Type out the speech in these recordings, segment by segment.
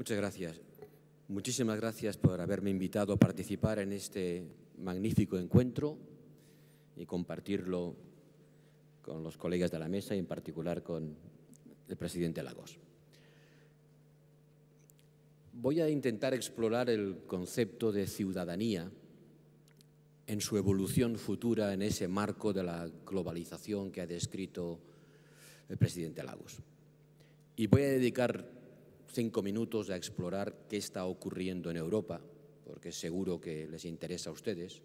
Muchas gracias. Muchísimas gracias por haberme invitado a participar en este magnífico encuentro y compartirlo con los colegas de la mesa y en particular con el presidente Lagos. Voy a intentar explorar el concepto de ciudadanía en su evolución futura en ese marco de la globalización que ha descrito el presidente Lagos. Y voy a dedicar cinco minutos a explorar qué está ocurriendo en Europa, porque seguro que les interesa a ustedes,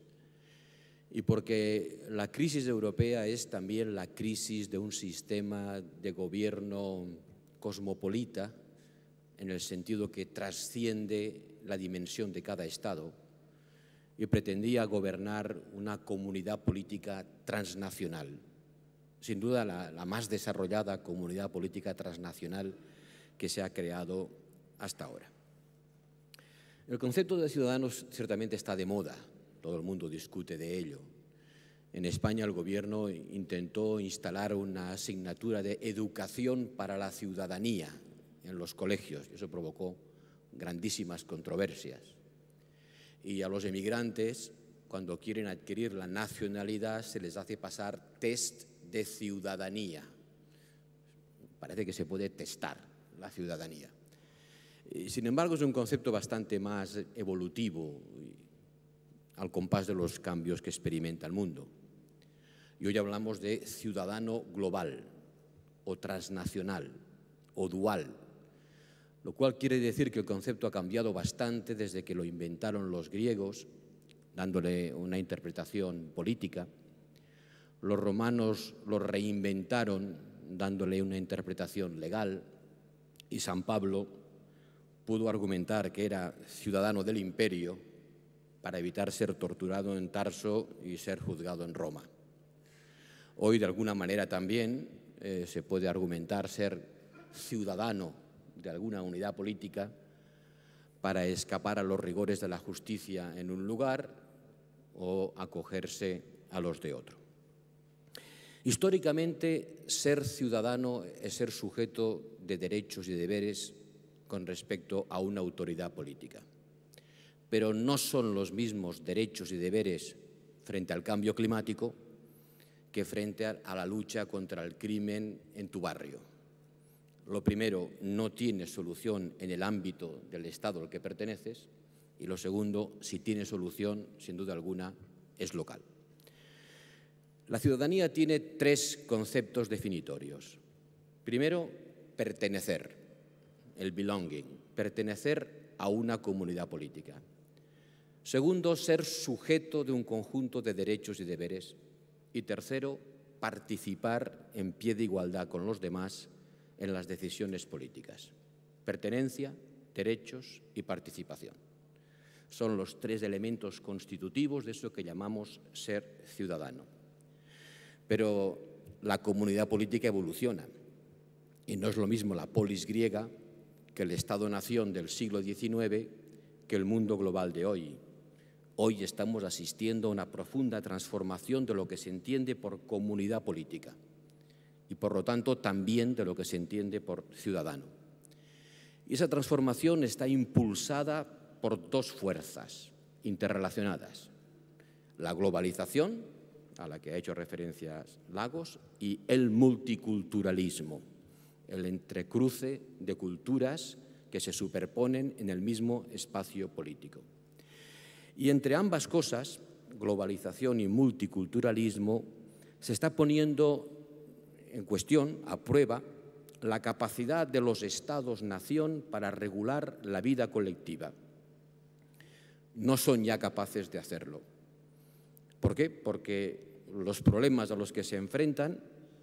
y porque la crisis europea es también la crisis de un sistema de gobierno cosmopolita, en el sentido que trasciende la dimensión de cada Estado y pretendía gobernar una comunidad política transnacional, sin duda la, la más desarrollada comunidad política transnacional que se ha creado hasta ahora. El concepto de ciudadanos ciertamente está de moda, todo el mundo discute de ello. En España el gobierno intentó instalar una asignatura de educación para la ciudadanía en los colegios y eso provocó grandísimas controversias. Y a los emigrantes, cuando quieren adquirir la nacionalidad, se les hace pasar test de ciudadanía. Parece que se puede testar la ciudadanía. Sin embargo, es un concepto bastante más evolutivo al compás de los cambios que experimenta el mundo. Y hoy hablamos de ciudadano global o transnacional o dual, lo cual quiere decir que el concepto ha cambiado bastante desde que lo inventaron los griegos, dándole una interpretación política. Los romanos lo reinventaron dándole una interpretación legal y San Pablo pudo argumentar que era ciudadano del imperio para evitar ser torturado en Tarso y ser juzgado en Roma. Hoy, de alguna manera, también eh, se puede argumentar ser ciudadano de alguna unidad política para escapar a los rigores de la justicia en un lugar o acogerse a los de otro. Históricamente, ser ciudadano es ser sujeto de derechos y deberes con respecto a una autoridad política. Pero no son los mismos derechos y deberes frente al cambio climático que frente a la lucha contra el crimen en tu barrio. Lo primero no tiene solución en el ámbito del Estado al que perteneces y lo segundo, si tiene solución, sin duda alguna, es local. La ciudadanía tiene tres conceptos definitorios. Primero, pertenecer, el belonging, pertenecer a una comunidad política. Segundo, ser sujeto de un conjunto de derechos y deberes. Y tercero, participar en pie de igualdad con los demás en las decisiones políticas. Pertenencia, derechos y participación. Son los tres elementos constitutivos de eso que llamamos ser ciudadano. Pero la comunidad política evoluciona y no es lo mismo la polis griega que el Estado-nación del siglo XIX que el mundo global de hoy. Hoy estamos asistiendo a una profunda transformación de lo que se entiende por comunidad política y por lo tanto también de lo que se entiende por ciudadano. Y esa transformación está impulsada por dos fuerzas interrelacionadas. La globalización, a la que ha hecho referencia Lagos, y el multiculturalismo, el entrecruce de culturas que se superponen en el mismo espacio político. Y entre ambas cosas, globalización y multiculturalismo, se está poniendo en cuestión, a prueba, la capacidad de los estados-nación para regular la vida colectiva. No son ya capaces de hacerlo ¿Por qué? Porque los problemas a los que se enfrentan,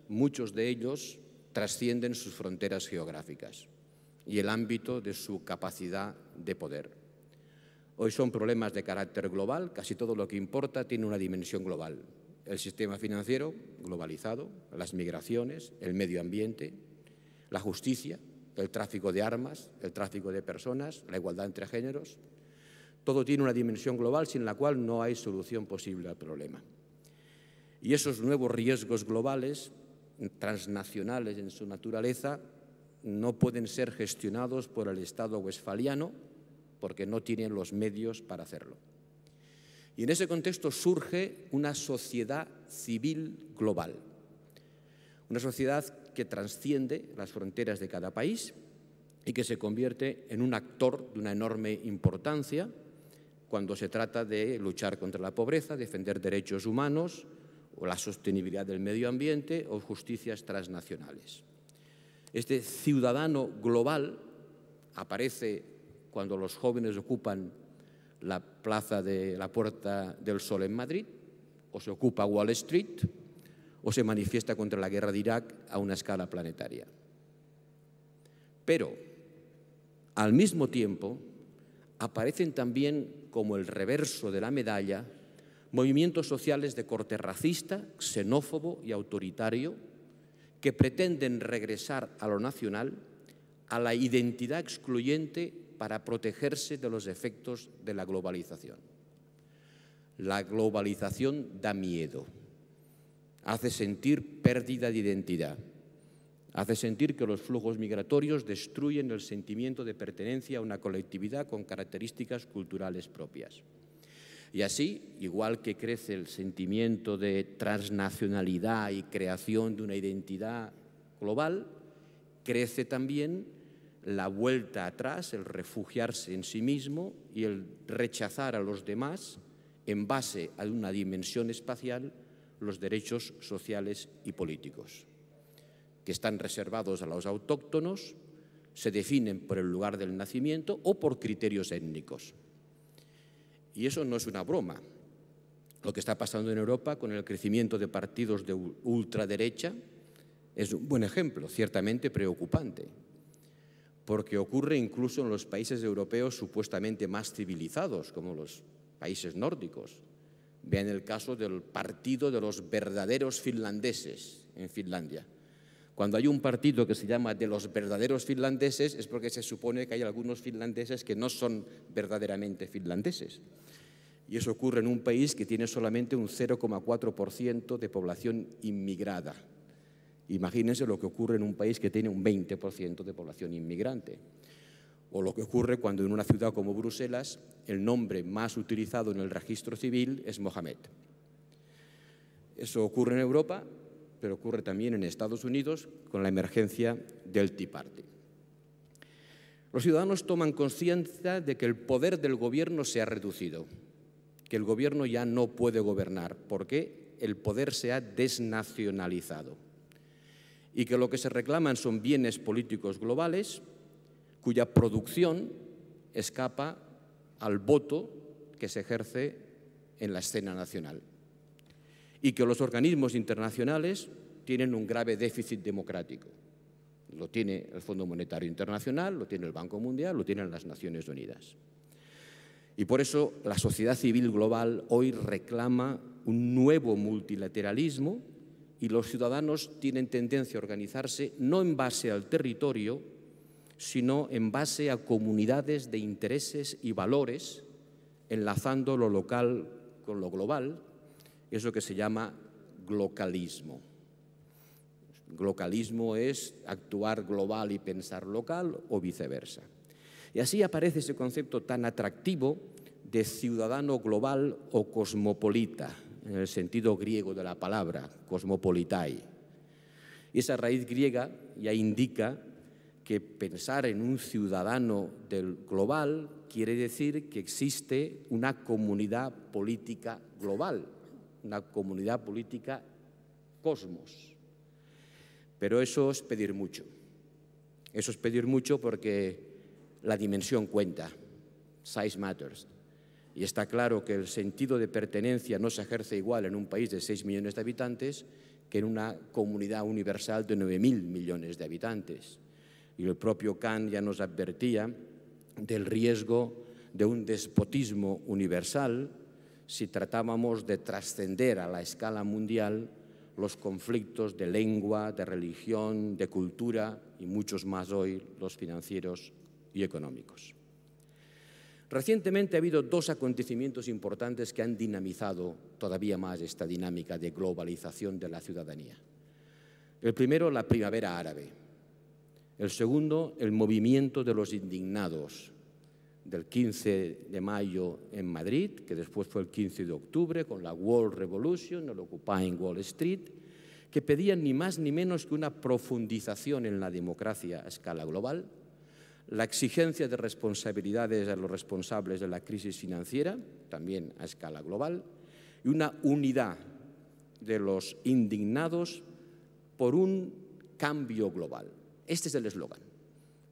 muchos de ellos trascienden sus fronteras geográficas y el ámbito de su capacidad de poder. Hoy son problemas de carácter global, casi todo lo que importa tiene una dimensión global. El sistema financiero globalizado, las migraciones, el medio ambiente, la justicia, el tráfico de armas, el tráfico de personas, la igualdad entre géneros, todo tiene una dimensión global sin la cual no hay solución posible al problema. Y esos nuevos riesgos globales, transnacionales en su naturaleza, no pueden ser gestionados por el Estado westfaliano porque no tienen los medios para hacerlo. Y en ese contexto surge una sociedad civil global, una sociedad que trasciende las fronteras de cada país y que se convierte en un actor de una enorme importancia cuando se trata de luchar contra la pobreza, defender derechos humanos o la sostenibilidad del medio ambiente o justicias transnacionales. Este ciudadano global aparece cuando los jóvenes ocupan la plaza de la Puerta del Sol en Madrid, o se ocupa Wall Street, o se manifiesta contra la guerra de Irak a una escala planetaria. Pero, al mismo tiempo, aparecen también como el reverso de la medalla movimientos sociales de corte racista, xenófobo y autoritario que pretenden regresar a lo nacional, a la identidad excluyente para protegerse de los efectos de la globalización. La globalización da miedo, hace sentir pérdida de identidad hace sentir que los flujos migratorios destruyen el sentimiento de pertenencia a una colectividad con características culturales propias. Y así, igual que crece el sentimiento de transnacionalidad y creación de una identidad global, crece también la vuelta atrás, el refugiarse en sí mismo y el rechazar a los demás en base a una dimensión espacial los derechos sociales y políticos que están reservados a los autóctonos se definen por el lugar del nacimiento o por criterios étnicos. Y eso no es una broma. Lo que está pasando en Europa con el crecimiento de partidos de ultraderecha es un buen ejemplo, ciertamente preocupante, porque ocurre incluso en los países europeos supuestamente más civilizados, como los países nórdicos. Vean el caso del partido de los verdaderos finlandeses en Finlandia cuando hay un partido que se llama de los verdaderos finlandeses es porque se supone que hay algunos finlandeses que no son verdaderamente finlandeses. Y eso ocurre en un país que tiene solamente un 0,4% de población inmigrada. Imagínense lo que ocurre en un país que tiene un 20% de población inmigrante. O lo que ocurre cuando en una ciudad como Bruselas el nombre más utilizado en el registro civil es Mohamed. Eso ocurre en Europa, pero ocurre también en Estados Unidos con la emergencia del Tea Party. Los ciudadanos toman conciencia de que el poder del gobierno se ha reducido, que el gobierno ya no puede gobernar porque el poder se ha desnacionalizado y que lo que se reclaman son bienes políticos globales cuya producción escapa al voto que se ejerce en la escena nacional y que los organismos internacionales tienen un grave déficit democrático. Lo tiene el Fondo Monetario Internacional, lo tiene el Banco Mundial, lo tienen las Naciones Unidas. Y por eso la sociedad civil global hoy reclama un nuevo multilateralismo y los ciudadanos tienen tendencia a organizarse no en base al territorio, sino en base a comunidades de intereses y valores, enlazando lo local con lo global eso que se llama glocalismo. Glocalismo es actuar global y pensar local o viceversa. Y así aparece ese concepto tan atractivo de ciudadano global o cosmopolita, en el sentido griego de la palabra, cosmopolitai. Y esa raíz griega ya indica que pensar en un ciudadano del global quiere decir que existe una comunidad política global una comunidad política cosmos. Pero eso es pedir mucho. Eso es pedir mucho porque la dimensión cuenta. Size matters. Y está claro que el sentido de pertenencia no se ejerce igual en un país de 6 millones de habitantes que en una comunidad universal de 9.000 millones de habitantes. Y el propio Kant ya nos advertía del riesgo de un despotismo universal si tratábamos de trascender a la escala mundial los conflictos de lengua, de religión, de cultura y muchos más hoy, los financieros y económicos. Recientemente ha habido dos acontecimientos importantes que han dinamizado todavía más esta dinámica de globalización de la ciudadanía. El primero, la primavera árabe. El segundo, el movimiento de los indignados del 15 de mayo en Madrid, que después fue el 15 de octubre, con la World Revolution, el Occupying Wall Street, que pedían ni más ni menos que una profundización en la democracia a escala global, la exigencia de responsabilidades a los responsables de la crisis financiera, también a escala global, y una unidad de los indignados por un cambio global. Este es el eslogan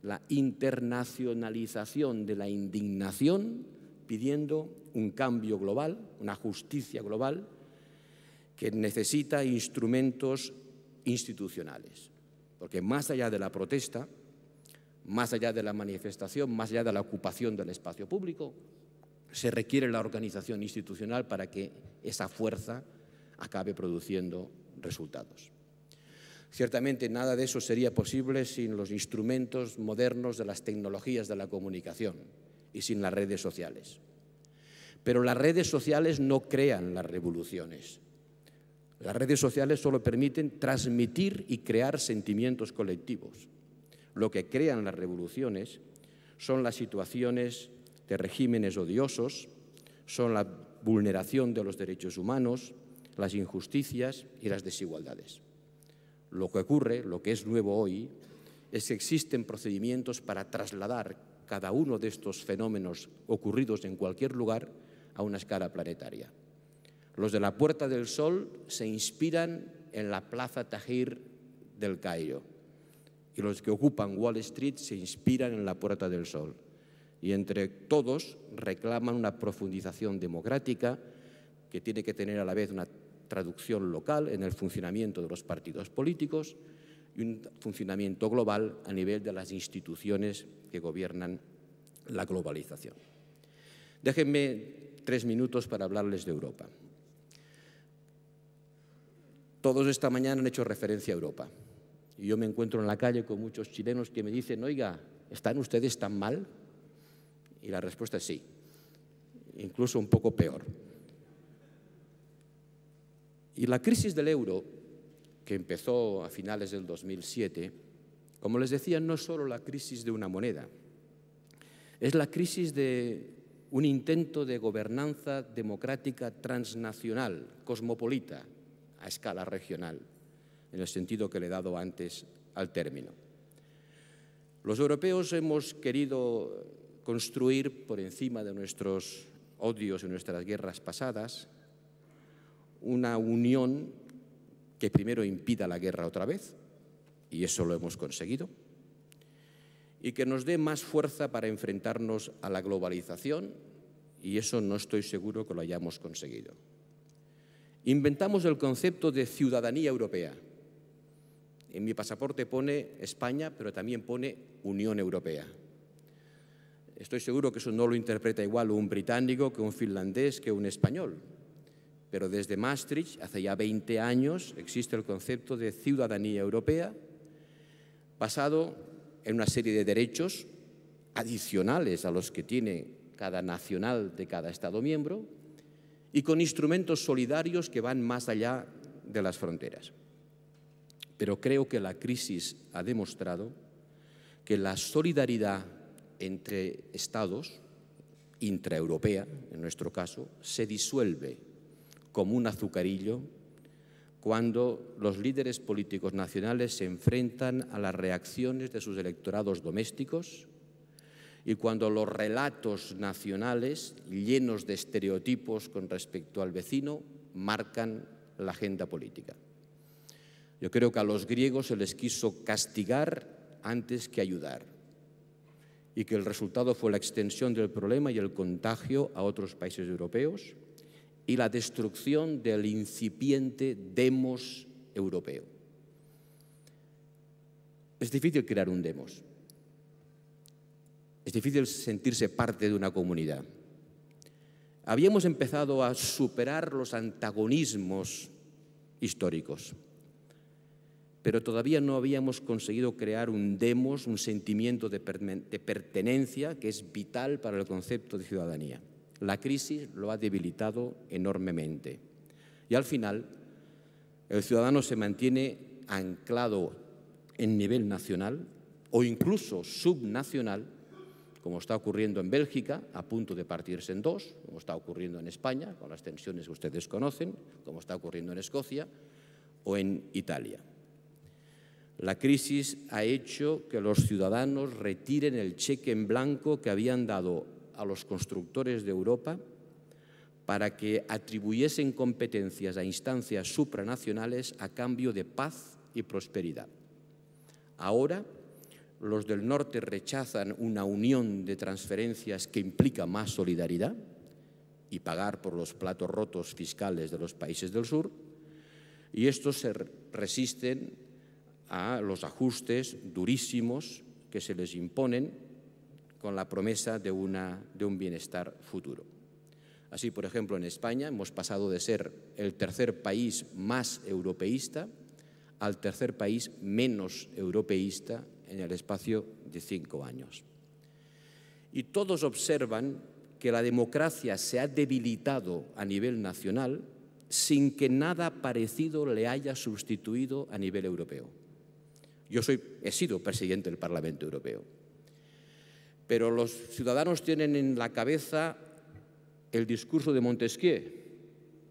la internacionalización de la indignación, pidiendo un cambio global, una justicia global, que necesita instrumentos institucionales. Porque más allá de la protesta, más allá de la manifestación, más allá de la ocupación del espacio público, se requiere la organización institucional para que esa fuerza acabe produciendo resultados. Ciertamente nada de eso sería posible sin los instrumentos modernos de las tecnologías de la comunicación y sin las redes sociales. Pero las redes sociales no crean las revoluciones. Las redes sociales solo permiten transmitir y crear sentimientos colectivos. Lo que crean las revoluciones son las situaciones de regímenes odiosos, son la vulneración de los derechos humanos, las injusticias y las desigualdades. Lo que ocurre, lo que es nuevo hoy, es que existen procedimientos para trasladar cada uno de estos fenómenos ocurridos en cualquier lugar a una escala planetaria. Los de la Puerta del Sol se inspiran en la Plaza Tahrir del Cairo y los que ocupan Wall Street se inspiran en la Puerta del Sol y entre todos reclaman una profundización democrática que tiene que tener a la vez una traducción local en el funcionamiento de los partidos políticos y un funcionamiento global a nivel de las instituciones que gobiernan la globalización. Déjenme tres minutos para hablarles de Europa. Todos esta mañana han hecho referencia a Europa. Y yo me encuentro en la calle con muchos chilenos que me dicen, oiga, ¿están ustedes tan mal? Y la respuesta es sí, incluso un poco peor. Y la crisis del euro, que empezó a finales del 2007, como les decía, no es solo la crisis de una moneda, es la crisis de un intento de gobernanza democrática transnacional, cosmopolita, a escala regional, en el sentido que le he dado antes al término. Los europeos hemos querido construir por encima de nuestros odios y nuestras guerras pasadas una unión que primero impida la guerra otra vez, y eso lo hemos conseguido, y que nos dé más fuerza para enfrentarnos a la globalización, y eso no estoy seguro que lo hayamos conseguido. Inventamos el concepto de ciudadanía europea. En mi pasaporte pone España, pero también pone Unión Europea. Estoy seguro que eso no lo interpreta igual un británico que un finlandés que un español pero desde Maastricht, hace ya 20 años, existe el concepto de ciudadanía europea basado en una serie de derechos adicionales a los que tiene cada nacional de cada Estado miembro y con instrumentos solidarios que van más allá de las fronteras. Pero creo que la crisis ha demostrado que la solidaridad entre Estados, intraeuropea en nuestro caso, se disuelve como un azucarillo cuando los líderes políticos nacionales se enfrentan a las reacciones de sus electorados domésticos y cuando los relatos nacionales, llenos de estereotipos con respecto al vecino, marcan la agenda política. Yo creo que a los griegos se les quiso castigar antes que ayudar y que el resultado fue la extensión del problema y el contagio a otros países europeos y la destrucción del incipiente demos europeo. Es difícil crear un demos. Es difícil sentirse parte de una comunidad. Habíamos empezado a superar los antagonismos históricos, pero todavía no habíamos conseguido crear un demos, un sentimiento de pertenencia que es vital para el concepto de ciudadanía. La crisis lo ha debilitado enormemente. Y al final, el ciudadano se mantiene anclado en nivel nacional o incluso subnacional, como está ocurriendo en Bélgica, a punto de partirse en dos, como está ocurriendo en España, con las tensiones que ustedes conocen, como está ocurriendo en Escocia o en Italia. La crisis ha hecho que los ciudadanos retiren el cheque en blanco que habían dado a los constructores de Europa para que atribuyesen competencias a instancias supranacionales a cambio de paz y prosperidad. Ahora, los del norte rechazan una unión de transferencias que implica más solidaridad y pagar por los platos rotos fiscales de los países del sur, y estos se resisten a los ajustes durísimos que se les imponen con la promesa de, un bienestar futuro. Así, por ejemplo, en España hemos pasado de ser el tercer país más europeísta al tercer país menos europeísta en el espacio de cinco años. Y todos observan que la democracia se ha debilitado a nivel nacional sin que nada parecido le haya sustituido a nivel europeo. Yo soy, he sido presidente del Parlamento Europeo pero los ciudadanos tienen en la cabeza el discurso de Montesquieu,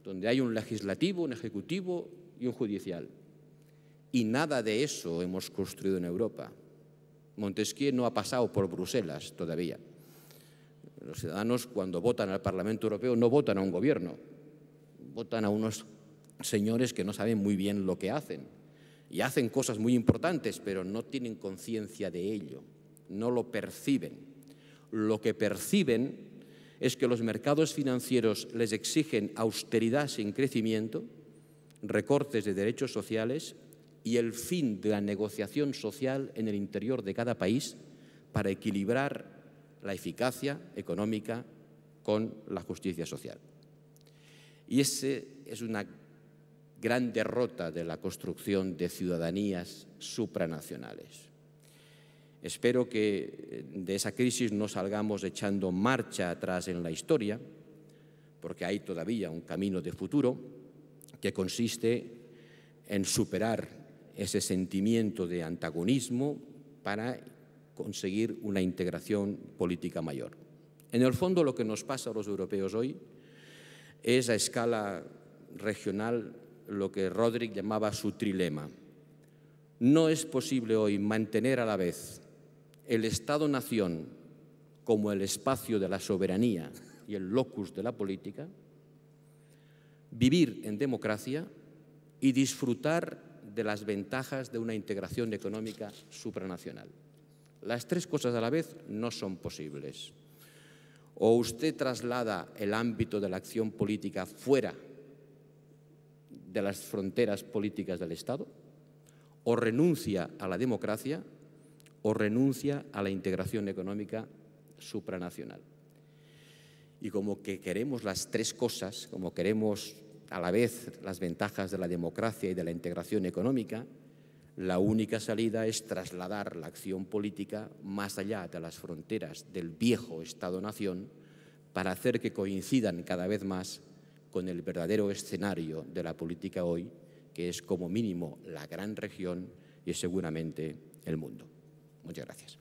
donde hay un legislativo, un ejecutivo y un judicial. Y nada de eso hemos construido en Europa. Montesquieu no ha pasado por Bruselas todavía. Los ciudadanos cuando votan al Parlamento Europeo no votan a un gobierno, votan a unos señores que no saben muy bien lo que hacen. Y hacen cosas muy importantes, pero no tienen conciencia de ello, no lo perciben lo que perciben es que los mercados financieros les exigen austeridad sin crecimiento, recortes de derechos sociales y el fin de la negociación social en el interior de cada país para equilibrar la eficacia económica con la justicia social. Y esa es una gran derrota de la construcción de ciudadanías supranacionales. Espero que eh, de esa crisis no salgamos echando marcha atrás en la historia, porque hay todavía un camino de futuro que consiste en superar ese sentimiento de antagonismo para conseguir una integración política mayor. En el fondo lo que nos pasa a los europeos hoy es a escala regional lo que Roderick llamaba su trilema. No es posible hoy mantener a la vez el Estado-nación como el espacio de la soberanía y el locus de la política, vivir en democracia y disfrutar de las ventajas de una integración económica supranacional. Las tres cosas a la vez no son posibles. O usted traslada el ámbito de la acción política fuera de las fronteras políticas del Estado, o renuncia a la democracia o renuncia a la integración económica supranacional. Y como que queremos las tres cosas, como queremos a la vez las ventajas de la democracia y de la integración económica, la única salida es trasladar la acción política más allá de las fronteras del viejo Estado-Nación para hacer que coincidan cada vez más con el verdadero escenario de la política hoy, que es como mínimo la gran región y seguramente el mundo. Muchas gracias.